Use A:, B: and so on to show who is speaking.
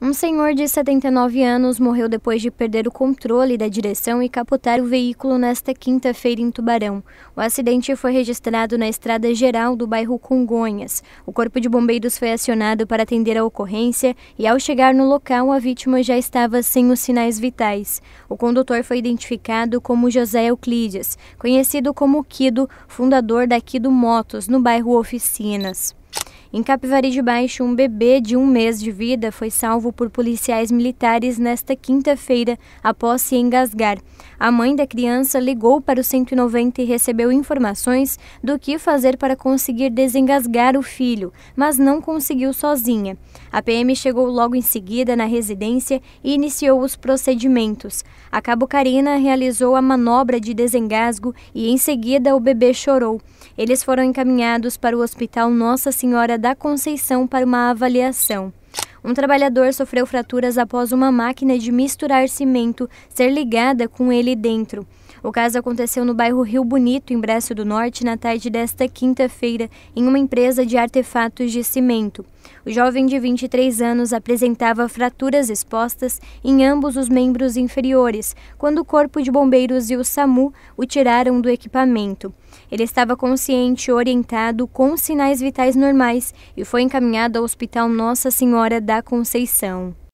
A: Um senhor de 79 anos morreu depois de perder o controle da direção e capotar o veículo nesta quinta-feira em Tubarão. O acidente foi registrado na estrada geral do bairro Congonhas. O Corpo de Bombeiros foi acionado para atender a ocorrência e, ao chegar no local, a vítima já estava sem os sinais vitais. O condutor foi identificado como José Euclides, conhecido como Kido, fundador da Kido Motos, no bairro Oficinas. Em Capivari de Baixo, um bebê de um mês de vida foi salvo por policiais militares nesta quinta-feira após se engasgar. A mãe da criança ligou para o 190 e recebeu informações do que fazer para conseguir desengasgar o filho, mas não conseguiu sozinha. A PM chegou logo em seguida na residência e iniciou os procedimentos. A Cabo Carina realizou a manobra de desengasgo e em seguida o bebê chorou. Eles foram encaminhados para o Hospital Nossa Senhora da Conceição para uma avaliação. Um trabalhador sofreu fraturas após uma máquina de misturar cimento ser ligada com ele dentro. O caso aconteceu no bairro Rio Bonito, em Brejo do Norte, na tarde desta quinta-feira, em uma empresa de artefatos de cimento. O jovem de 23 anos apresentava fraturas expostas em ambos os membros inferiores, quando o Corpo de Bombeiros e o SAMU o tiraram do equipamento. Ele estava consciente, orientado, com sinais vitais normais e foi encaminhado ao Hospital Nossa Senhora da Conceição.